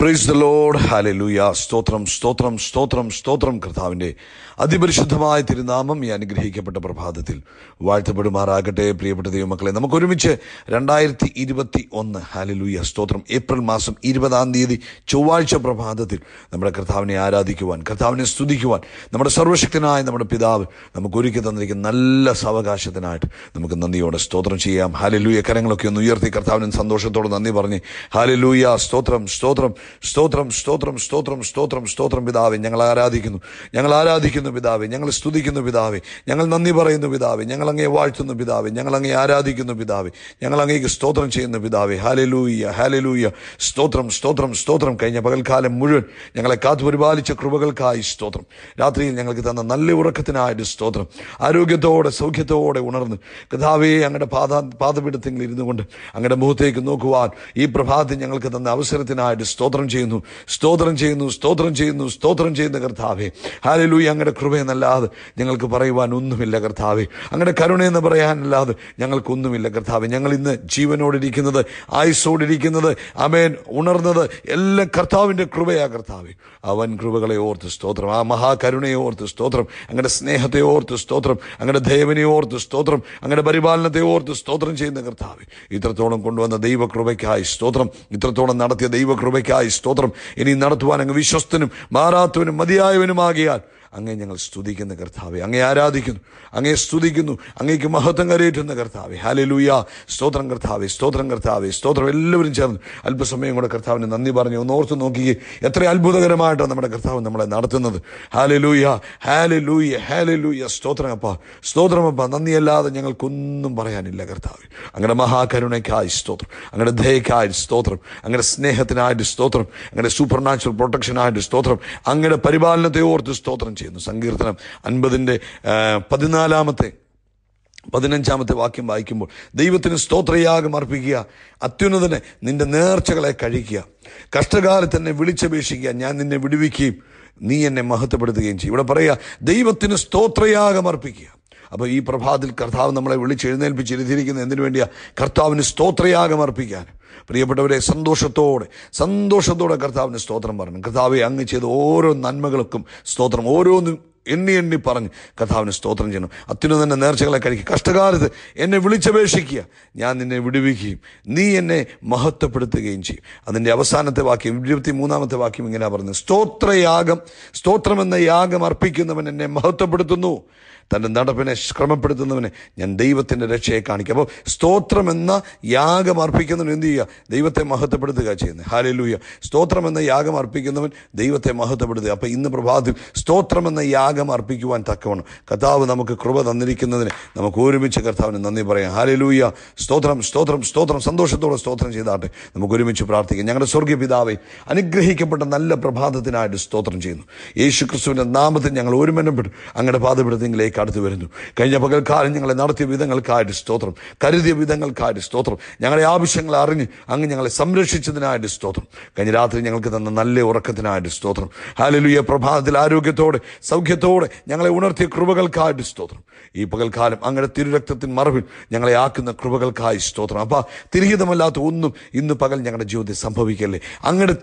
praise the load Haley ലൂയ സ്തോത്രം സ്തോത്രം സ്തോത്രം സ്തോത്രം കർത്താവിൻ്റെ അതിപരിശുദ്ധമായ തിരുനാമം ഈ അനുഗ്രഹിക്കപ്പെട്ട പ്രഭാതത്തിൽ വാഴ്ത്തപ്പെടുമാറാകട്ടെ പ്രിയപ്പെട്ട ദൈവമക്കളെ നമുക്ക് ഒരുമിച്ച് രണ്ടായിരത്തി ഇരുപത്തി ഒന്ന് ഹാലെ ലൂയ സ്തോത്രം ഏപ്രിൽ മാസം ഇരുപതാം തീയതി ചൊവ്വാഴ്ച പ്രഭാതത്തിൽ നമ്മുടെ കർത്താവിനെ ആരാധിക്കുവാൻ കർത്താവിനെ സ്തുതിക്കുവാൻ നമ്മുടെ സർവശക്തനായ നമ്മുടെ പിതാവ് നമുക്ക് ഒരുക്കി തന്നിരിക്കുന്ന നല്ല സാവകാശത്തിനായിട്ട് നമുക്ക് നന്ദിയോടെ സ്തോത്രം ചെയ്യാം ഹാലെ ലൂയ കരങ്ങളൊക്കെ ഒന്ന് ഉയർത്തി കർത്താവിനും സന്തോഷത്തോടെ നന്ദി പറഞ്ഞ് ഹാലലൂയ സ്തോത്രം സ്തോത്രം സ്തോത്രം സ്തോത്രം സ്തോത്രം സ്തോത്രം സ്തോത്രം പിതാവെ ഞങ്ങൾ ആരാധിക്കുന്നു ഞങ്ങൾ ആരാധിക്കുന്നു പിതാവെ ഞങ്ങൾ സ്തുതിക്കുന്നു പിതാവെ ഞങ്ങൾ നന്ദി പറയുന്നു പിതാവെ ഞങ്ങൾ അങ്ങേ വാഴ്ത്തുന്നു പിതാവെ ഞങ്ങൾ അങ്ങേ ആരാധിക്കുന്നു പിതാവെ ഞങ്ങൾ അങ്ങേക്ക് സ്തോത്രം ചെയ്യുന്നു പിതാവെ ഹാലലൂയ ഹാലലൂയ സ്തോത്രം സ്തോത്രം സ്തോത്രം കഴിഞ്ഞ പകൽക്കാലം മുഴുവൻ ഞങ്ങളെ കാത്തുപരിപാലിച്ച കൃപകൾക്കായി സ്തോത്രം രാത്രിയിൽ ഞങ്ങൾക്ക് തന്ന നല്ല ഉറക്കത്തിനായിട്ട് സ്തോത്രം ആരോഗ്യത്തോടെ സൗഖ്യത്തോടെ ഉണർന്ന് കഥാവേ അങ്ങയുടെ പാത പാതപീഠത്തിൽ ഇരുന്നു കൊണ്ട് അങ്ങയുടെ മുഖത്തേക്ക് നോക്കുവാൻ ഈ പ്രഭാതത്തിൽ ഞങ്ങൾക്ക് തന്ന അവസരത്തിനായിട്ട് സ്തോത്രം സ്തോത്രം ചെയ്യുന്നു സ്തോത്രം ചെയ്യുന്നു സ്തോത്രം ചെയ്യുന്നു സ്തോത്രം ചെയ്യുന്ന കർത്താവെ ഹാലലൂയ അങ്ങയുടെ കൃപയെന്നല്ലാതെ ഞങ്ങൾക്ക് പറയുവാൻ ഒന്നുമില്ല കർത്താവെ അങ്ങയുടെ കരുണയെന്ന് പറയാനല്ലാതെ ഞങ്ങൾക്കൊന്നുമില്ല കർത്താവെ ഞങ്ങൾ ഇന്ന് ജീവനോടിരിക്കുന്നത് ആയുസോടിരിക്കുന്നത് അമേൻ ഉണർന്നത് എല്ലാം കർത്താവിൻ്റെ കൃപയാ കർത്താവെ അവൻ കൃപകളെ ഓർത്ത് സ്തോത്രം ആ മഹാകരുണയെ ഓർത്ത് സ്തോത്രം അങ്ങയുടെ സ്നേഹത്തെ ഓർത്ത് സ്തോത്രം അങ്ങയുടെ ദേവനെ ഓർത്ത് സ്തോത്രം അങ്ങയുടെ പരിപാലനത്തെ ഓർത്ത് സ്തോത്രം ചെയ്യുന്ന കർത്താവ് ഇത്രത്തോളം കൊണ്ടുവന്ന ദൈവകൃപയ്ക്കായി സ്തോത്രം ഇത്രത്തോളം നടത്തിയ ദൈവകൃപയ്ക്കായി സ്തോത്രം ഇനി നടത്തുവാൻ അങ്ങ് വിശ്വസ്തനും മാറാത്തവനും മതിയായവനുമാകിയാൽ അങ്ങേ ഞങ്ങൾ സ്തുതിക്കുന്ന കർത്താവെ അങ്ങേ ആരാധിക്കുന്നു അങ്ങേ സ്തുതിക്കുന്നു അങ്ങേക്ക് മഹത്വം കരയേറ്റുന്ന കർത്താവെ ഹാലലൂയ സ്തോത്രം കർത്താവെ സ്തോത്രം കർത്താവെ സ്തോത്രം എല്ലാവരും ചേർന്ന് അല്പസമയം കൂടെ കർത്താവിന് നന്ദി പറഞ്ഞു ഒന്ന് ഓർത്ത് നോക്കിയേ എത്ര അത്ഭുതകരമായിട്ടാണ് നമ്മുടെ കർത്താവ് നമ്മളെ നടത്തുന്നത് ഹാലലൂയ ഹാലലൂയ ഹാലലൂയ സ്തോത്രം അപ്പ സ്തോത്രം അപ്പ നന്ദിയല്ലാതെ ഞങ്ങൾക്കൊന്നും പറയാനില്ല കർത്താവ് അങ്ങനെ മഹാകരുണയ്ക്കായി സ്തോത്രം അങ്ങനെ ദയക്കായി സ്തോത്രം അങ്ങനെ സ്നേഹത്തിനായിട്ട് സ്തോത്രം അങ്ങനെ സൂപ്പർ നാച്ചുറൽ പ്രൊട്ടക്ഷനായിട്ട് സ്തോത്രം അങ്ങനെ പരിപാലനത്തെ ഓർത്ത് സ്തോത്രം ചെയ്യുന്നു സങ്കീർത്തനം അൻപതിൻ്റെ പതിനാലാമത്തെ പതിനഞ്ചാമത്തെ വാക്യം വായിക്കുമ്പോൾ ദൈവത്തിന് സ്തോത്രയാഗം അർപ്പിക്കുക അത്യുന്നതനെ നിന്റെ നേർച്ചകളെ കഴിക്കുക കഷ്ടകാലത്ത് എന്നെ വിളിച്ചപേക്ഷിക്കുക ഞാൻ നിന്നെ വിടുവിക്കുകയും നീ എന്നെ മഹത്വപ്പെടുത്തുകയും ചെയ്യും ഇവിടെ പറയുക ദൈവത്തിന് സ്തോത്രയാഗം അർപ്പിക്കുക അപ്പോൾ ഈ പ്രഭാതത്തിൽ കർത്താവ് നമ്മളെ വിളിച്ചെഴുന്നേൽപ്പിച്ചിരുത്തിയിരിക്കുന്നത് എന്തിനു വേണ്ടിയാണ് കർത്താവിന് സ്തോത്രയാഗം അർപ്പിക്കാൻ പ്രിയപ്പെട്ടവരെ സന്തോഷത്തോടെ സന്തോഷത്തോടെ കർത്താവിന് സ്തോത്രം പറഞ്ഞു കർത്താവെ അങ്ങ് ചെയ്ത ഓരോ നന്മകൾക്കും സ്തോത്രം ഓരോന്നും എണ്ണി എണ്ണി പറഞ്ഞ് കഥാവിന് സ്തോത്രം ചെയ്യണം തന്നെ നേർച്ചകളെ കഴിക്കുക കഷ്ടകാലത്ത് എന്നെ വിളിച്ചപേക്ഷിക്കുക ഞാൻ നിന്നെ വിടുവിക്കുകയും നീ എന്നെ മഹത്വപ്പെടുത്തുകയും ചെയ്യും അതിൻ്റെ അവസാനത്തെ വാക്യം ഇരുപത്തി മൂന്നാമത്തെ വാക്യം ഇങ്ങനെയാണ് പറഞ്ഞത് സ്തോത്രയാഗം സ്തോത്രമെന്ന യാഗം അർപ്പിക്കുന്നവൻ എന്നെ മഹത്വപ്പെടുത്തുന്നു തൻ്റെ നടപ്പിനെ ക്രമപ്പെടുത്തുന്നവനെ ഞാൻ ദൈവത്തിൻ്റെ രക്ഷയെ കാണിക്കും അപ്പോൾ സ്തോത്രം എന്ന യാഗം അർപ്പിക്കുന്നവൻ എന്ത് ചെയ്യുക ദൈവത്തെ മഹത്വപ്പെടുത്തുക ചെയ്യുന്നത് ഹാലലൂയ സ്തോത്രം എന്ന യാഗം അർപ്പിക്കുന്നവൻ ദൈവത്തെ മഹത്വപ്പെടുത്തുക അപ്പോൾ ഇന്ന് പ്രഭാതത്തിൽ സ്തോത്രം എന്ന യാഗം അർപ്പിക്കുവാൻ തക്കവണ്ണം കർത്താവ് നമുക്ക് കൃപ തന്നിരിക്കുന്നതിന് നമുക്ക് ഒരുമിച്ച് കർത്താവിന് നന്ദി പറയാം ഹാലലൂയ സ്തോത്രം സ്തോത്രം സ്തോത്രം സന്തോഷത്തോടെ സ്തോത്രം ചെയ്താട്ടെ നമുക്ക് ഒരുമിച്ച് പ്രാർത്ഥിക്കാം ഞങ്ങളുടെ സ്വർഗീയ പിതാവെ അനുഗ്രഹിക്കപ്പെട്ട നല്ല പ്രഭാതത്തിനായിട്ട് സ്തോത്രം ചെയ്യുന്നു യേശു ക്രിസ്തുവിൻ്റെ നാമത്തിൽ ഞങ്ങൾ ഒരുമനപ്പെട്ട് അങ്ങയുടെ പാതപ്പെടുത്തിലേക്ക് അടുത്ത് വരുന്നു കഴിഞ്ഞ പകൽക്കാലം ഞങ്ങളെ നടത്തിയ വിധങ്ങൾക്കായിട്ട് സ്തോത്രം കരുതിയ വിധങ്ങൾക്കായിട്ട് സ്തോത്രം ഞങ്ങളെ ആവശ്യങ്ങൾ അറിഞ്ഞ് അങ്ങ് ഞങ്ങളെ സംരക്ഷിച്ചതിനായിട്ട് സ്തോത്രം കഴിഞ്ഞ രാത്രി ഞങ്ങൾക്ക് തന്ന നല്ല ഉറക്കത്തിനായിട്ട് സ്തോത്രം ഹാലലുയ പ്രഭാതത്തിൽ ആരോഗ്യത്തോടെ സൗഖ്യത്തോടെ ഞങ്ങളെ ഉണർത്തിയ കൃപകൾക്കായിട്ട് സ്തോത്രം ഈ പകൽക്കാലം അങ്ങയുടെ തിരുരക്തത്തിൻ മറവിൽ ഞങ്ങളെ ആക്കുന്ന കൃപകൾക്കായി സ്തോത്രം അപ്പം തിരിഹിതമല്ലാത്ത ഒന്നും ഇന്ന് പകൽ ഞങ്ങളുടെ ജീവിതത്തിൽ സംഭവിക്കല്ലേ അങ്ങയുടെ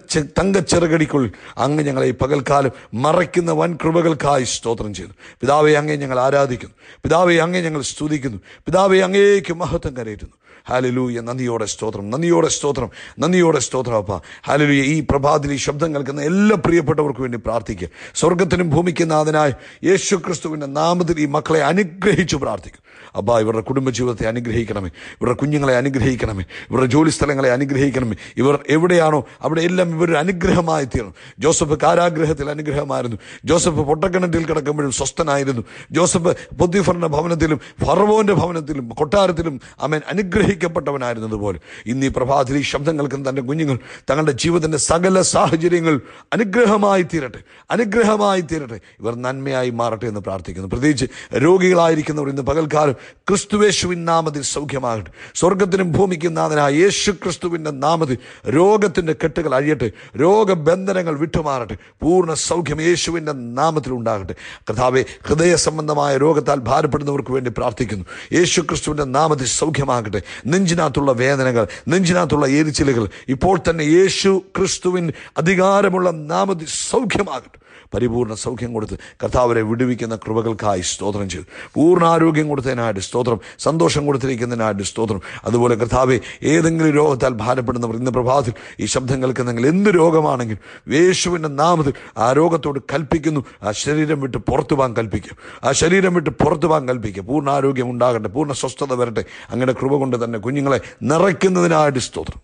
ചെറുകടിക്കുള്ളിൽ അങ്ങ് ഞങ്ങളെ ഈ പകൽക്കാലം മറയ്ക്കുന്ന വൻ കൃപകൾക്കായി സ്തോത്രം ചെയ്തു പിതാവെ അങ്ങേ ഞങ്ങൾ ആരാധിക്കുന്നു പിതാവെ അങ്ങേ ഞങ്ങൾ സ്തുതിക്കുന്നു പിതാവെ അങ്ങേക്ക് മഹത്വം കരയറ്റുന്നു ഹാലലൂയ നന്ദിയോടെ സ്തോത്രം നന്ദിയോടെ സ്തോത്രം നന്ദിയോടെ സ്തോത്രം അപ്പ ഹാലലൂയ ഈ പ്രഭാതിൽ ഈ ശബ്ദം കേൾക്കുന്ന എല്ലാ പ്രിയപ്പെട്ടവർക്കും വേണ്ടി പ്രാർത്ഥിക്കുക സ്വർഗത്തിനും ഭൂമിക്കുന്ന നാഥനായ യേശു ക്രിസ്തുവിൻ്റെ നാമത്തിൽ ഈ മക്കളെ അനുഗ്രഹിച്ചു പ്രാർത്ഥിക്കും അബ്ബാ ഇവരുടെ കുടുംബജീവിതത്തെ അനുഗ്രഹിക്കണമേ ഇവരുടെ കുഞ്ഞുങ്ങളെ അനുഗ്രഹിക്കണമേ ഇവരുടെ ജോലി സ്ഥലങ്ങളെ അനുഗ്രഹിക്കണമേ ഇവർ എവിടെയാണോ അവിടെ എല്ലാം ഇവർ അനുഗ്രഹമായി തീർന്നു ജോസഫ് കാരാഗ്രഹത്തിൽ അനുഗ്രഹമായിരുന്നു ജോസഫ് പൊട്ടക്കിണറ്റിൽ കിടക്കുമ്പോഴും സ്വസ്ഥനായിരുന്നു ജോസഫ് ബുദ്ധിഫറിൻ്റെ ഭവനത്തിലും ഫർവോൻ്റെ ഭവനത്തിലും കൊട്ടാരത്തിലും അമേൻ അനുഗ്രഹിക്കും അനുഗ്രഹിക്കപ്പെട്ടവനായിരുന്നതുപോലെ ഇന്ന് ഈ പ്രഭാതിരി ശബ്ദങ്ങൾക്കും തൻ്റെ കുഞ്ഞുങ്ങൾ തങ്ങളുടെ ജീവിതത്തിൻ്റെ സകല സാഹചര്യങ്ങൾ അനുഗ്രഹമായി തീരട്ടെ അനുഗ്രഹമായി തീരട്ടെ ഇവർ നന്മയായി മാറട്ടെ എന്ന് പ്രാർത്ഥിക്കുന്നു പ്രത്യേകിച്ച് രോഗികളായിരിക്കുന്നവർ ഇന്ന് പകൽക്കാലം ക്രിസ്തുവേശുവിൻ നാമത്തിൽ സൗഖ്യമാകട്ടെ സ്വർഗത്തിനും ഭൂമിക്കും നാഥനായ യേശു ക്രിസ്തുവിൻ്റെ നാമത്തിൽ രോഗത്തിൻ്റെ കെട്ടുകൾ അഴിയട്ടെ രോഗബന്ധനങ്ങൾ വിട്ടുമാറട്ടെ പൂർണ്ണ സൗഖ്യം യേശുവിൻ്റെ നാമത്തിൽ ഉണ്ടാകട്ടെ കഥാവെ ഹൃദയ സംബന്ധമായ രോഗത്താൽ ഭാരപ്പെടുന്നവർക്ക് വേണ്ടി പ്രാർത്ഥിക്കുന്നു യേശു ക്രിസ്തുവിൻ്റെ നാമത്തിൽ സൗഖ്യമാകട്ടെ നെഞ്ചിനകത്തുള്ള വേദനകൾ നെഞ്ചിനകത്തുള്ള ഏരിച്ചിലുകൾ ഇപ്പോൾ തന്നെ യേശു ക്രിസ്തുവിൻ അധികാരമുള്ള നാമതി സൗഖ്യമാകട്ടെ പരിപൂർണ്ണ സൗഖ്യം കൊടുത്ത് കർത്താവരെ വിടുവിക്കുന്ന കൃപകൾക്കായി സ്തോത്രം ചെയ്തു പൂർണ്ണ ആരോഗ്യം കൊടുത്തതിനായിട്ട് സ്തോത്രം സന്തോഷം കൊടുത്തിരിക്കുന്നതിനായിട്ട് സ്തോത്രം അതുപോലെ കർത്താവെ ഏതെങ്കിലും രോഗത്താൽ ഭാരപ്പെടുന്നവർ ഇന്ന് പ്രഭാതത്തിൽ ഈ ശബ്ദം കേൾക്കുന്നെങ്കിൽ എന്ത് രോഗമാണെങ്കിലും യേശുവിൻ്റെ നാമത്തിൽ ആ രോഗത്തോട് കൽപ്പിക്കുന്നു ആ ശരീരം വിട്ട് പുറത്തു പോകാൻ കൽപ്പിക്കും ആ ശരീരം വിട്ട് പുറത്തു പോകാൻ കൽപ്പിക്കും പൂർണ്ണ ആരോഗ്യം ഉണ്ടാകട്ടെ പൂർണ്ണ സ്വസ്ഥത വരട്ടെ അങ്ങനെ കൃപ കൊണ്ട് തന്നെ കുഞ്ഞുങ്ങളെ നിറയ്ക്കുന്നതിനായിട്ട് സ്തോത്രം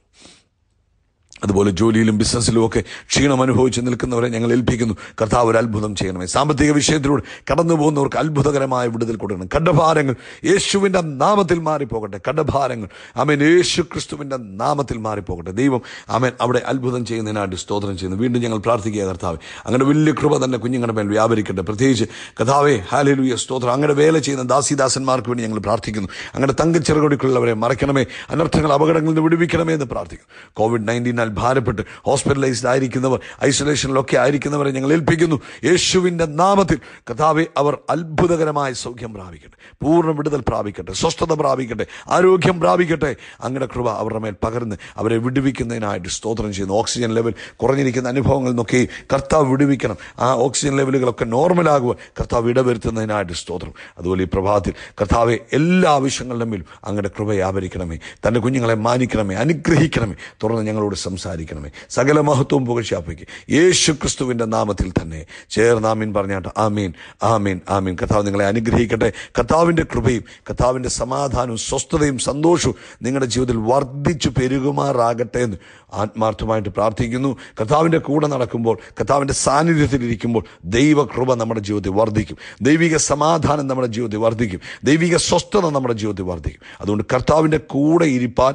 അതുപോലെ ജോലിയിലും ബിസിനസ്സിലും ഒക്കെ ക്ഷീണം അനുഭവിച്ച് നിൽക്കുന്നവരെ ഞങ്ങൾ ഏൽപ്പിക്കുന്നു കർത്താവ് ഒരു അത്ഭുതം ചെയ്യണമേ സാമ്പത്തിക വിഷയത്തിലൂടെ കടന്നു പോകുന്നവർക്ക് അത്ഭുതകരമായ വിടുതൽ കൊടുക്കണം കണ്ഠഭാരങ്ങൾ യേശുവിൻ്റെ നാമത്തിൽ മാറിപ്പോകട്ടെ കണ്ഠഭാരങ്ങൾ അമേൻ യേശു ക്രിസ്തുവിൻ്റെ നാമത്തിൽ മാറിപ്പോകട്ടെ ദൈവം അമേൻ അവിടെ അത്ഭുതം ചെയ്യുന്നതിനായിട്ട് സ്തോത്രം ചെയ്യുന്നു വീണ്ടും ഞങ്ങൾ പ്രാർത്ഥിക്കുക കർത്താവ് അങ്ങനെ വലിയ കൃപ തന്നെ കുഞ്ഞുങ്ങളുടെ മേൽ വ്യാപരിക്കട്ടെ പ്രത്യേകിച്ച് കഥാവേ ഹാലലുയ സ്തോത്രം അങ്ങനെ വേല ചെയ്യുന്ന ദാസിദാസന്മാർക്ക് വേണ്ടി ഞങ്ങൾ പ്രാർത്ഥിക്കുന്നു അങ്ങനെ തങ്കച്ചെറുകൊടിക്കുള്ളവരെ മറയ്ക്കണമേ അനർത്ഥങ്ങൾ അപകടങ്ങളിൽ നിന്ന് വിടുവിക്കണമേ എന്ന് പ്രാർത്ഥിക്കുന്നു കോവിഡ് നയൻറ്റീനാൽ ഭാരപ്പെട്ട് ഹോസ്പിറ്റലൈസ്ഡ് ആയിരിക്കുന്നവർ ഐസൊലേഷനിലൊക്കെ ആയിരിക്കുന്നവരെ ഞങ്ങൾ ഏൽപ്പിക്കുന്നു യേശുവിൻ്റെ നാമത്തിൽ കഥാവെ അവർ അത്ഭുതകരമായ സൗഖ്യം പ്രാപിക്കട്ടെ പൂർണ്ണ വിടുതൽ പ്രാപിക്കട്ടെ സ്വസ്ഥത പ്രാപിക്കട്ടെ ആരോഗ്യം പ്രാപിക്കട്ടെ അങ്ങയുടെ കൃപ അവരുടെ മേൽ പകർന്ന് അവരെ വിടുവിക്കുന്നതിനായിട്ട് സ്തോത്രം ചെയ്യുന്നു ഓക്സിജൻ ലെവൽ കുറഞ്ഞിരിക്കുന്ന അനുഭവങ്ങളിൽ നിന്നൊക്കെ കർത്താവ് വിടുവിക്കണം ആ ഓക്സിജൻ ലെവലുകളൊക്കെ നോർമലാകുക കർത്താവ് ഇടവരുത്തുന്നതിനായിട്ട് സ്തോത്രം അതുപോലെ ഈ പ്രഭാതത്തിൽ കർത്താവെ എല്ലാ ആവശ്യങ്ങളിലും മേലും അങ്ങയുടെ കൃപ വ്യാപരിക്കണമേ തൻ്റെ കുഞ്ഞുങ്ങളെ മാനിക്കണമേ അനുഗ്രഹിക്കണമേ തുടർന്ന് ഞങ്ങളോട് സംസാരിക്കും സംസാരിക്കണമേ സകല മഹത്വവും പുകഴ്ചാപ്പയ്ക്ക് യേശു ക്രിസ്തുവിൻ്റെ നാമത്തിൽ തന്നെ ചേർന്ന് ആമീൻ പറഞ്ഞാട്ട് ആമീൻ ആമീൻ ആമീൻ കർത്താവ് നിങ്ങളെ അനുഗ്രഹിക്കട്ടെ കഥാവിൻ്റെ കൃപയും കഥാവിൻ്റെ സമാധാനവും സ്വസ്ഥതയും സന്തോഷവും നിങ്ങളുടെ ജീവിതത്തിൽ വർദ്ധിച്ചു പെരുകുമാറാകട്ടെ എന്ന് ആത്മാർത്ഥമായിട്ട് പ്രാർത്ഥിക്കുന്നു കഥാവിൻ്റെ കൂടെ നടക്കുമ്പോൾ കർത്താവിൻ്റെ സാന്നിധ്യത്തിലിരിക്കുമ്പോൾ ദൈവകൃപ നമ്മുടെ ജീവിതത്തിൽ വർദ്ധിക്കും ദൈവിക സമാധാനം നമ്മുടെ ജീവിതത്തിൽ വർദ്ധിക്കും ദൈവിക സ്വസ്ഥത നമ്മുടെ ജീവിതത്തിൽ വർദ്ധിക്കും അതുകൊണ്ട് കർത്താവിൻ്റെ കൂടെ ഇരിപ്പാൻ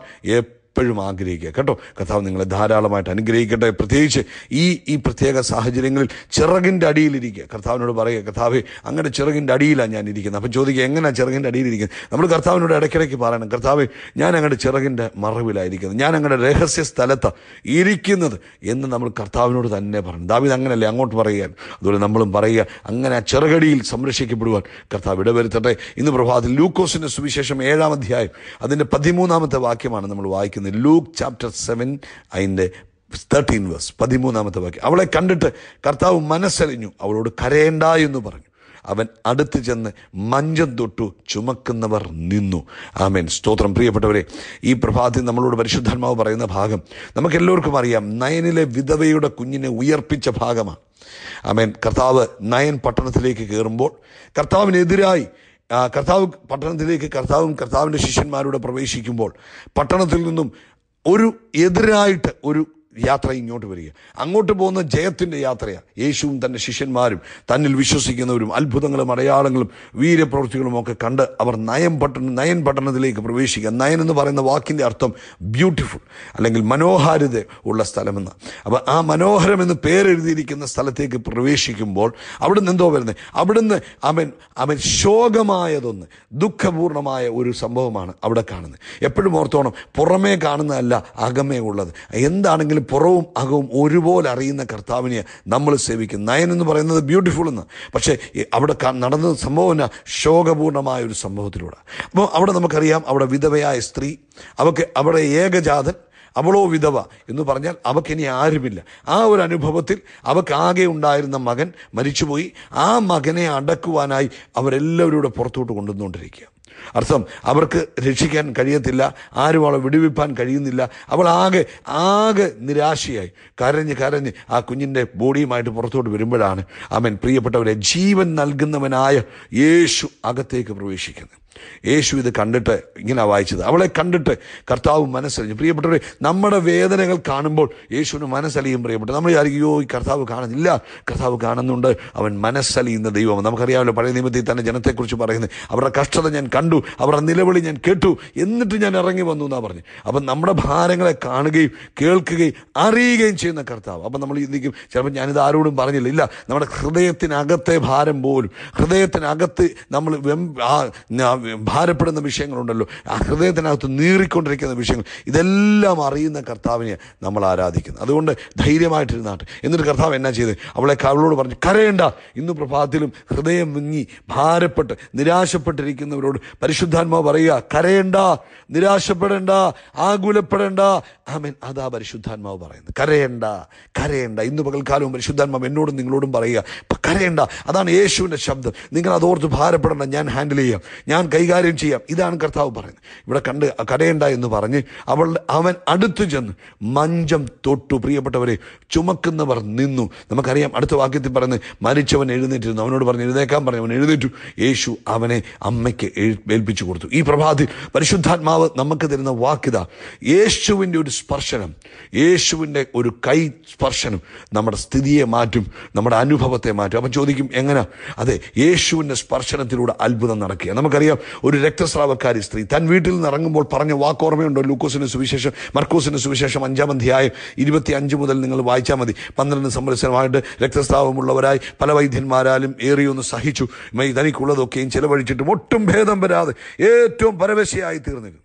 എപ്പോഴും ആഗ്രഹിക്കുക കേട്ടോ കഥാവ് നിങ്ങളെ ധാരാളമായിട്ട് അനുഗ്രഹിക്കട്ടെ പ്രത്യേകിച്ച് ഈ ഈ പ്രത്യേക സാഹചര്യങ്ങളിൽ ചിറകിൻ്റെ അടിയിലിരിക്കുക കർത്താവിനോട് പറയുക കർത്താവ് അങ്ങനെ ചിറകിൻ്റെ അടിയിലാണ് ഞാൻ ഇരിക്കുന്നത് അപ്പം ചോദിക്കുക എങ്ങനെയാണ് ചിറകിൻ്റെ അടിയിലിരിക്കുന്നത് നമ്മൾ കർത്താവിനോട് ഇടയ്ക്കിടയ്ക്ക് പറയണം കർത്താവ് ഞാൻ അങ്ങയുടെ ചിറകിൻ്റെ മറവിലായിരിക്കുന്നത് ഞാൻ അങ്ങടെ രഹസ്യ സ്ഥലത്ത് ഇരിക്കുന്നത് എന്ന് നമ്മൾ കർത്താവിനോട് തന്നെ പറയണം ദാവിത് അങ്ങനെയല്ലേ അങ്ങോട്ട് പറയുക അതുപോലെ നമ്മളും പറയുക അങ്ങനെ ആ ചിറകടിയിൽ സംരക്ഷിക്കപ്പെടുവാൻ കർത്താവ് ഇടവരുത്തട്ടെ ഇന്ന് പ്രഭാതത്തിൽ ലൂക്കോസിൻ്റെ സുവിശേഷം ഏഴാം അധ്യായം അതിൻ്റെ പതിമൂന്നാമത്തെ വാക്യമാണ് നമ്മൾ വായിക്കുന്നത് പറയുന്നത് ലൂക്ക് ചാപ്റ്റർ സെവൻ അതിൻ്റെ തേർട്ടീൻ വേഴ്സ് പതിമൂന്നാമത്തെ വാക്യം അവളെ കണ്ടിട്ട് കർത്താവ് മനസ്സറിഞ്ഞു അവളോട് കരയേണ്ട എന്ന് പറഞ്ഞു അവൻ അടുത്ത് ചെന്ന് മഞ്ചം തൊട്ടു ചുമക്കുന്നവർ നിന്നു ആമേൻ സ്തോത്രം പ്രിയപ്പെട്ടവരെ ഈ പ്രഭാതത്തിൽ നമ്മളോട് പരിശുദ്ധാത്മാവ് പറയുന്ന ഭാഗം നമുക്കെല്ലാവർക്കും അറിയാം നയനിലെ വിധവയുടെ കുഞ്ഞിനെ ഉയർപ്പിച്ച ഭാഗമാണ് ആമേൻ കർത്താവ് നയൻ പട്ടണത്തിലേക്ക് കയറുമ്പോൾ കർത്താവിനെതിരായി കർത്താവ് പട്ടണത്തിലേക്ക് കർത്താവും കർത്താവിൻ്റെ ശിഷ്യന്മാരൂടെ പ്രവേശിക്കുമ്പോൾ പട്ടണത്തിൽ നിന്നും ഒരു എതിരായിട്ട് ഒരു യാത്ര ഇങ്ങോട്ട് വരിക അങ്ങോട്ട് പോകുന്ന ജയത്തിൻ്റെ യാത്രയാണ് യേശുവും തൻ്റെ ശിഷ്യന്മാരും തന്നിൽ വിശ്വസിക്കുന്നവരും അത്ഭുതങ്ങളും അടയാളങ്ങളും വീരപ്രവൃത്തികളും ഒക്കെ കണ്ട് അവർ നയം പട്ടണം നയൻ പട്ടണത്തിലേക്ക് പ്രവേശിക്കുക നയൻ എന്ന് പറയുന്ന വാക്കിൻ്റെ അർത്ഥം ബ്യൂട്ടിഫുൾ അല്ലെങ്കിൽ മനോഹാരിത ഉള്ള സ്ഥലമെന്ന് അപ്പോൾ ആ മനോഹരം എന്ന് പേരെഴുതിയിരിക്കുന്ന സ്ഥലത്തേക്ക് പ്രവേശിക്കുമ്പോൾ നിന്ന് എന്തോ വരുന്നത് അവിടുന്ന് അവൻ അവൻ ശോകമായതൊന്ന് ദുഃഖപൂർണമായ ഒരു സംഭവമാണ് അവിടെ കാണുന്നത് എപ്പോഴും ഓർത്തോണം പുറമേ കാണുന്നതല്ല അകമേ ഉള്ളത് എന്താണെങ്കിലും പുറവും അകവും ഒരുപോലെ അറിയുന്ന കർത്താവിനെ നമ്മൾ സേവിക്കും നയൻ എന്ന് പറയുന്നത് ബ്യൂട്ടിഫുൾ എന്ന് പക്ഷേ അവിടെ നടന്ന സംഭവം എന്നാ ശോകപൂർണമായ ഒരു സംഭവത്തിലൂടെ അപ്പോൾ അവിടെ നമുക്കറിയാം അവിടെ വിധവയായ സ്ത്രീ അവക്ക് അവിടെ ഏകജാതൻ അവളോ വിധവ എന്ന് പറഞ്ഞാൽ അവക്കിനി ആരുമില്ല ആ ഒരു അനുഭവത്തിൽ ആകെ ഉണ്ടായിരുന്ന മകൻ മരിച്ചുപോയി ആ മകനെ അടക്കുവാനായി അവരെല്ലാവരും കൂടെ പുറത്തോട്ട് കൊണ്ടുവന്നുകൊണ്ടിരിക്കുക അർത്ഥം അവർക്ക് രക്ഷിക്കാൻ കഴിയത്തില്ല ആരും അവളെ വിടുവിപ്പാൻ കഴിയുന്നില്ല അവൾ ആകെ ആകെ നിരാശയായി കരഞ്ഞ് കരഞ്ഞ് ആ കുഞ്ഞിൻ്റെ ബോഡിയുമായിട്ട് പുറത്തോട്ട് വരുമ്പോഴാണ് അവൻ പ്രിയപ്പെട്ടവരെ ജീവൻ നൽകുന്നവനായ യേശു അകത്തേക്ക് പ്രവേശിക്കുന്നത് യേശു ഇത് കണ്ടിട്ട് ഇങ്ങനെ വായിച്ചത് അവളെ കണ്ടിട്ട് കർത്താവ് മനസ്സറിഞ്ഞു പ്രിയപ്പെട്ടവരെ നമ്മുടെ വേദനകൾ കാണുമ്പോൾ യേശുവിന് മനസ്സലിയും പ്രിയപ്പെട്ടു നമ്മൾ അയ്യോ ഈ കർത്താവ് കാണുന്നില്ല കർത്താവ് കാണുന്നുണ്ട് അവൻ മനസ്സലിയുന്ന ദൈവം നമുക്കറിയാമല്ലോ പഴയ നിയമത്തിൽ തന്നെ ജനത്തെക്കുറിച്ച് പറയുന്നത് അവരുടെ കഷ്ടത ഞാൻ കണ്ടു അവരുടെ നിലവിളി ഞാൻ കേട്ടു എന്നിട്ട് ഞാൻ ഇറങ്ങി വന്നു എന്നാണ് പറഞ്ഞു അപ്പം നമ്മുടെ ഭാരങ്ങളെ കാണുകയും കേൾക്കുകയും അറിയുകയും ചെയ്യുന്ന കർത്താവ് അപ്പം നമ്മൾ ചിന്തിക്കും ചിലപ്പോൾ ഞാനിത് ആരോടും പറഞ്ഞില്ല ഇല്ല നമ്മുടെ ഹൃദയത്തിനകത്തെ ഭാരം പോലും ഹൃദയത്തിനകത്ത് നമ്മൾ ആ ഭാരപ്പെടുന്ന വിഷയങ്ങളുണ്ടല്ലോ ആ ഹൃദയത്തിനകത്ത് നീറിക്കൊണ്ടിരിക്കുന്ന വിഷയങ്ങൾ ഇതെല്ലാം അറിയുന്ന കർത്താവിനെ നമ്മൾ ആരാധിക്കുന്നു അതുകൊണ്ട് ധൈര്യമായിട്ടിരുന്നാട്ട് എന്നിട്ട് കർത്താവ് എന്നാ ചെയ്ത് അവളെ അവളോട് പറഞ്ഞു കരയണ്ട ഇന്ന് പ്രഭാതത്തിലും ഹൃദയം മുങ്ങി ഭാരപ്പെട്ട് നിരാശപ്പെട്ടിരിക്കുന്നവരോട് പരിശുദ്ധാത്മാവ് പറയുക കരയണ്ട നിരാശപ്പെടേണ്ട ആകുലപ്പെടേണ്ട ആമേൻ അതാ പരിശുദ്ധാത്മാവ് പറയുന്നത് കരയണ്ട കരയണ്ട ഇന്ന് പകൽക്കാലവും പരിശുദ്ധാത്മാവ് എന്നോടും നിങ്ങളോടും പറയുക കരയണ്ട അതാണ് യേശുവിൻ്റെ ശബ്ദം നിങ്ങൾ അതോർത്ത് ഭാരപ്പെടേണ്ട ഞാൻ ഹാൻഡിൽ ചെയ്യാം ഞാൻ കൈകാര്യം ചെയ്യാം ഇതാണ് കർത്താവ് പറയുന്നത് ഇവിടെ കണ്ട് കരയണ്ട എന്ന് പറഞ്ഞ് അവളുടെ അവൻ അടുത്തു ചെന്ന് മഞ്ചം തൊട്ടു പ്രിയപ്പെട്ടവരെ ചുമക്കുന്നവർ നിന്നു നമുക്കറിയാം അടുത്ത വാക്യത്തിൽ പറയുന്നത് മരിച്ചവൻ എഴുന്നേറ്റിരുന്നു അവനോട് പറഞ്ഞു എഴുന്നേക്കാൻ പറഞ്ഞു അവൻ എഴുന്നേറ്റു യേശു അവനെ അമ്മയ്ക്ക് ഏൽപ്പിച്ചു കൊടുത്തു ഈ പ്രഭാതി പരിശുദ്ധാത്മാവ് നമുക്ക് തരുന്ന വാക്യത യേശുവിൻ്റെ ഒരു സ്പർശനം യേശുവിൻ്റെ ഒരു കൈ സ്പർശനം നമ്മുടെ സ്ഥിതിയെ മാറ്റും നമ്മുടെ അനുഭവത്തെ മാറ്റും അപ്പം ചോദിക്കും എങ്ങനെ അതെ യേശുവിൻ്റെ സ്പർശനത്തിലൂടെ അത്ഭുതം നടക്കുക നമുക്കറിയാം ഒരു രക്തസ്രാവക്കാരി സ്ത്രീ തൻ വീട്ടിൽ നിന്ന് ഇറങ്ങുമ്പോൾ പറഞ്ഞ വാക്കോർമ്മയുണ്ടോ ലൂക്കോസിൻ്റെ സുവിശേഷം മർക്കോസിൻ്റെ സുവിശേഷം അഞ്ചാം അധ്യായം ഇരുപത്തി അഞ്ച് മുതൽ നിങ്ങൾ വായിച്ചാൽ മതി പന്ത്രണ്ട് സംരക്ഷണമായിട്ട് രക്തസ്രാവമുള്ളവരായി പല വൈദ്യന്മാരാലും ഏറിയൊന്ന് സഹിച്ചു തനിക്കുള്ളതൊക്കെയും ചിലവഴിച്ചിട്ടും ഒട്ടും ഭേദം വരാതെ ഏറ്റവും പരവശയായി തീർന്നിരുന്നു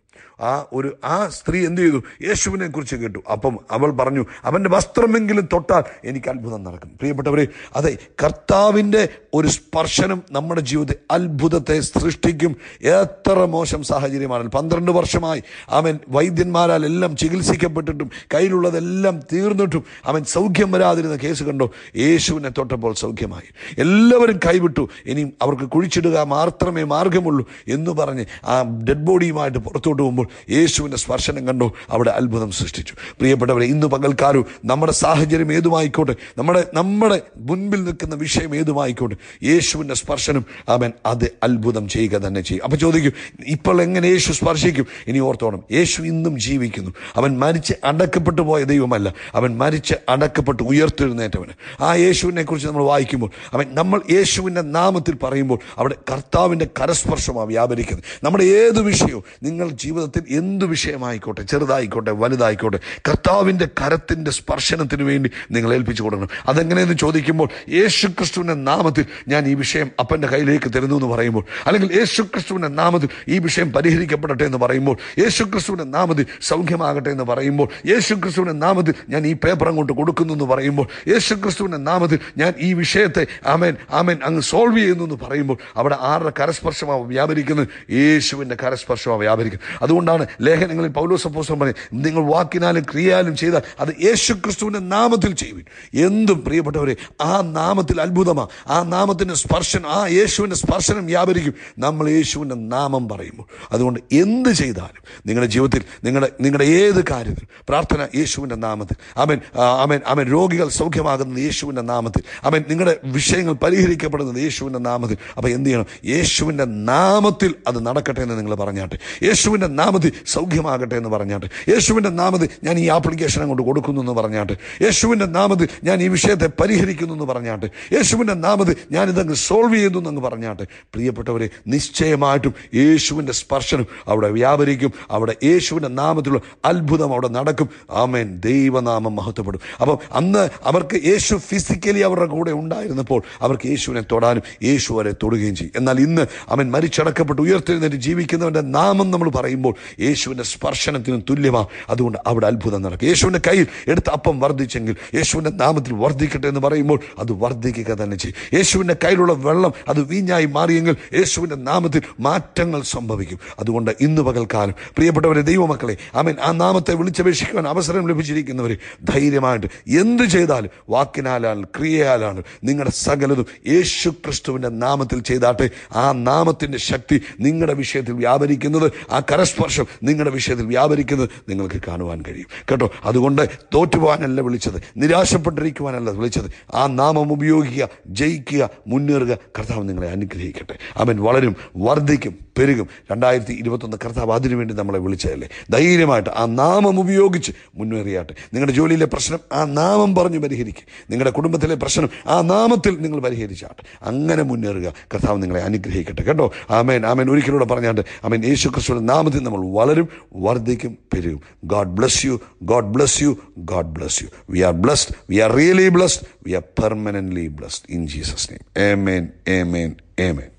ആ ഒരു ആ സ്ത്രീ എന്ത് ചെയ്തു യേശുവിനെ കുറിച്ച് കേട്ടു അപ്പം അവൾ പറഞ്ഞു അവൻ്റെ വസ്ത്രമെങ്കിലും തൊട്ടാൽ എനിക്ക് അത്ഭുതം നടക്കും പ്രിയപ്പെട്ടവരെ അതെ കർത്താവിൻ്റെ ഒരു സ്പർശനം നമ്മുടെ ജീവിതത്തെ അത്ഭുതത്തെ സൃഷ്ടിക്കും എത്ര മോശം സാഹചര്യമാണ് പന്ത്രണ്ട് വർഷമായി അവൻ വൈദ്യന്മാരാൽ എല്ലാം ചികിത്സിക്കപ്പെട്ടിട്ടും കയ്യിലുള്ളതെല്ലാം തീർന്നിട്ടും അവൻ സൗഖ്യം വരാതിരുന്ന കേസ് കണ്ടോ യേശുവിനെ തൊട്ടപ്പോൾ സൗഖ്യമായി എല്ലാവരും കൈവിട്ടു ഇനിയും അവർക്ക് കുഴിച്ചിടുക മാത്രമേ മാർഗമുള്ളൂ എന്ന് പറഞ്ഞ് ആ ഡെഡ് ബോഡിയുമായിട്ട് പുറത്തോട്ട് പോകുമ്പോൾ യേശുവിൻ്റെ സ്പർശനം കണ്ടു അവിടെ അത്ഭുതം സൃഷ്ടിച്ചു പ്രിയപ്പെട്ടവരെ ഇന്ന് പകൽക്കാരു നമ്മുടെ സാഹചര്യം ഏതുമായിക്കോട്ടെ നമ്മുടെ നമ്മുടെ മുൻപിൽ നിൽക്കുന്ന വിഷയം ഏതുമായിക്കോട്ടെ യേശുവിൻ്റെ സ്പർശനം അവൻ അത് അത്ഭുതം ചെയ്യുക തന്നെ ചെയ്യും അപ്പോൾ ചോദിക്കും ഇപ്പോൾ എങ്ങനെ യേശു സ്പർശിക്കും ഇനി ഓർത്തോണം യേശു ഇന്നും ജീവിക്കുന്നു അവൻ മരിച്ച് അടക്കപ്പെട്ടു പോയ ദൈവമല്ല അവൻ മരിച്ച് അടക്കപ്പെട്ട് ഉയർത്തെഴുന്നേറ്റവന് ആ യേശുവിനെ കുറിച്ച് നമ്മൾ വായിക്കുമ്പോൾ അവൻ നമ്മൾ യേശുവിൻ്റെ നാമത്തിൽ പറയുമ്പോൾ അവിടെ കർത്താവിൻ്റെ കരസ്പർശമാണ് വ്യാപരിക്കുന്നത് നമ്മുടെ ഏത് വിഷയവും നിങ്ങൾ ജീവിതത്തിൽ ജീവിതത്തിൽ എന്തു വിഷയമായിക്കോട്ടെ ചെറുതായിക്കോട്ടെ വലുതായിക്കോട്ടെ കർത്താവിൻ്റെ കരത്തിൻ്റെ സ്പർശനത്തിന് വേണ്ടി നിങ്ങൾ ഏൽപ്പിച്ചു കൊടുക്കണം അതെങ്ങനെയെന്ന് ചോദിക്കുമ്പോൾ യേശു ക്രിസ്തുവിൻ്റെ നാമത്തിൽ ഞാൻ ഈ വിഷയം അപ്പൻ്റെ കയ്യിലേക്ക് തരുന്നു എന്ന് പറയുമ്പോൾ അല്ലെങ്കിൽ യേശു ക്രിസ്തുവിൻ്റെ നാമത്തിൽ ഈ വിഷയം പരിഹരിക്കപ്പെടട്ടെ എന്ന് പറയുമ്പോൾ യേശു ക്രിസ്തുവിൻ്റെ നാമത്തിൽ സൗഖ്യമാകട്ടെ എന്ന് പറയുമ്പോൾ യേശു ക്രിസ്തുവിൻ്റെ നാമത്തിൽ ഞാൻ ഈ പേപ്പർ അങ്ങോട്ട് കൊടുക്കുന്നു എന്ന് പറയുമ്പോൾ യേശു ക്രിസ്തുവിൻ്റെ നാമത്തിൽ ഞാൻ ഈ വിഷയത്തെ ആമേൻ ആമേൻ അങ്ങ് സോൾവ് ചെയ്യുന്നു എന്ന് പറയുമ്പോൾ അവിടെ ആരുടെ കരസ്പർശമാണ് വ്യാപരിക്കുന്നത് യേശുവിൻ്റെ കരസ്പർശമാണ് വ്യാപരിക്കുന്നത് അതുകൊണ്ട് അതുകൊണ്ടാണ് ലേഖനങ്ങളിൽ പൗലോസപ്പോസം പറയും നിങ്ങൾ വാക്കിനാലും ക്രിയാലും ചെയ്താൽ അത് യേശു ക്രിസ്തുവിൻ്റെ നാമത്തിൽ ചെയ്യുവിൻ എന്തും പ്രിയപ്പെട്ടവരെ ആ നാമത്തിൽ അത്ഭുതമാണ് ആ നാമത്തിൻ്റെ സ്പർശനം ആ യേശുവിൻ്റെ സ്പർശനം വ്യാപരിക്കും നമ്മൾ യേശുവിൻ്റെ നാമം പറയുമ്പോൾ അതുകൊണ്ട് എന്ത് ചെയ്താലും നിങ്ങളുടെ ജീവിതത്തിൽ നിങ്ങളുടെ നിങ്ങളുടെ ഏത് കാര്യത്തിൽ പ്രാർത്ഥന യേശുവിൻ്റെ നാമത്തിൽ അവൻ അവൻ അവൻ രോഗികൾ സൗഖ്യമാകുന്നത് യേശുവിൻ്റെ നാമത്തിൽ അവൻ നിങ്ങളുടെ വിഷയങ്ങൾ പരിഹരിക്കപ്പെടുന്നത് യേശുവിൻ്റെ നാമത്തിൽ അപ്പോൾ എന്ത് ചെയ്യണം യേശുവിൻ്റെ നാമത്തിൽ അത് നടക്കട്ടെ എന്ന് നിങ്ങൾ പറഞ്ഞാട്ടെ യേശുവിൻ്റെ നാമം നാമത്തിൽ സൗഖ്യമാകട്ടെ എന്ന് പറഞ്ഞാട്ട് യേശുവിൻ്റെ നാമത്തിൽ ഞാൻ ഈ ആപ്ലിക്കേഷൻ അങ്ങോട്ട് കൊടുക്കുന്നു എന്ന് പറഞ്ഞാട്ട് യേശുവിൻ്റെ നാമത്തിൽ ഞാൻ ഈ വിഷയത്തെ പരിഹരിക്കുന്നു എന്ന് പറഞ്ഞാട്ട് യേശുവിൻ്റെ നാമത്തിൽ ഞാനിതങ്ങ് സോൾവ് ചെയ്യുന്നു എന്നങ്ങ് പറഞ്ഞാട്ട് പ്രിയപ്പെട്ടവരെ നിശ്ചയമായിട്ടും യേശുവിൻ്റെ സ്പർശനം അവിടെ വ്യാപരിക്കും അവിടെ യേശുവിൻ്റെ നാമത്തിലുള്ള അത്ഭുതം അവിടെ നടക്കും ആമേൻ ദൈവനാമം മഹത്വപ്പെടും അപ്പം അന്ന് അവർക്ക് യേശു ഫിസിക്കലി അവരുടെ കൂടെ ഉണ്ടായിരുന്നപ്പോൾ അവർക്ക് യേശുവിനെ തൊടാനും യേശു അവരെ തൊടുകയും ചെയ്യും എന്നാൽ ഇന്ന് അവൻ മരിച്ചടക്കപ്പെട്ട് ഉയർത്തെഴുന്നേറ്റ് ജീവിക്കുന്നവൻ്റെ നാമം നമ്മൾ പറയുമ്പോൾ യേശുവിൻ്റെ സ്പർശനത്തിന് തുല്യമാണ് അതുകൊണ്ട് അവിടെ അത്ഭുതം നടക്കും യേശുവിൻ്റെ കയ്യിൽ എടുത്ത അപ്പം വർദ്ധിച്ചെങ്കിൽ യേശുവിൻ്റെ നാമത്തിൽ വർദ്ധിക്കട്ടെ എന്ന് പറയുമ്പോൾ അത് വർദ്ധിക്കുക തന്നെ ചെയ്യും യേശുവിൻ്റെ കയ്യിലുള്ള വെള്ളം അത് വീഞ്ഞായി മാറിയെങ്കിൽ യേശുവിൻ്റെ നാമത്തിൽ മാറ്റങ്ങൾ സംഭവിക്കും അതുകൊണ്ട് ഇന്ന് പകൽക്കാലം പ്രിയപ്പെട്ടവരെ ദൈവമക്കളെ ആമൻ ആ നാമത്തെ വിളിച്ചപേക്ഷിക്കുവാൻ അവസരം ലഭിച്ചിരിക്കുന്നവർ ധൈര്യമായിട്ട് എന്ത് ചെയ്താലും വാക്കിനാലാണ് ക്രിയയാലാണ് നിങ്ങളുടെ സകലതും യേശു ക്രിസ്തുവിൻ്റെ നാമത്തിൽ ചെയ്താട്ടെ ആ നാമത്തിൻ്റെ ശക്തി നിങ്ങളുടെ വിഷയത്തിൽ വ്യാപരിക്കുന്നത് ആ കരസ്പർശ ദോഷം നിങ്ങളുടെ വിഷയത്തിൽ വ്യാപരിക്കുന്നത് നിങ്ങൾക്ക് കാണുവാൻ കഴിയും കേട്ടോ അതുകൊണ്ട് തോറ്റുപോകാനല്ല വിളിച്ചത് നിരാശപ്പെട്ടിരിക്കുവാനല്ല വിളിച്ചത് ആ നാമം ഉപയോഗിക്കുക ജയിക്കുക മുന്നേറുക കർത്താവ് നിങ്ങളെ അനുഗ്രഹിക്കട്ടെ അവൻ വളരും വർദ്ധിക്കും പെരുകും രണ്ടായിരത്തി ഇരുപത്തൊന്ന് കർത്താവ് അതിനുവേണ്ടി നമ്മളെ വിളിച്ചതല്ലേ ധൈര്യമായിട്ട് ആ നാമം ഉപയോഗിച്ച് മുന്നേറിയാട്ടെ നിങ്ങളുടെ ജോലിയിലെ പ്രശ്നം ആ നാമം പറഞ്ഞ് പരിഹരിക്കുക നിങ്ങളുടെ കുടുംബത്തിലെ പ്രശ്നം ആ നാമത്തിൽ നിങ്ങൾ പരിഹരിച്ചാട്ടെ അങ്ങനെ മുന്നേറുക കർത്താവ് നിങ്ങളെ അനുഗ്രഹിക്കട്ടെ കേട്ടോ ആമേൻ ആമേൻ ഒരിക്കലൂടെ പറഞ്ഞാട്ട് ആമേൻ യേശു ക്രിസ്തുവിൻ്റെ നാമത്തിൽ നമ്മൾ വളരും വർദ്ധിക്കും പെരുകും God bless you God bless you God bless you we are blessed we are really blessed we are permanent blessed in Jesus name amen amen amen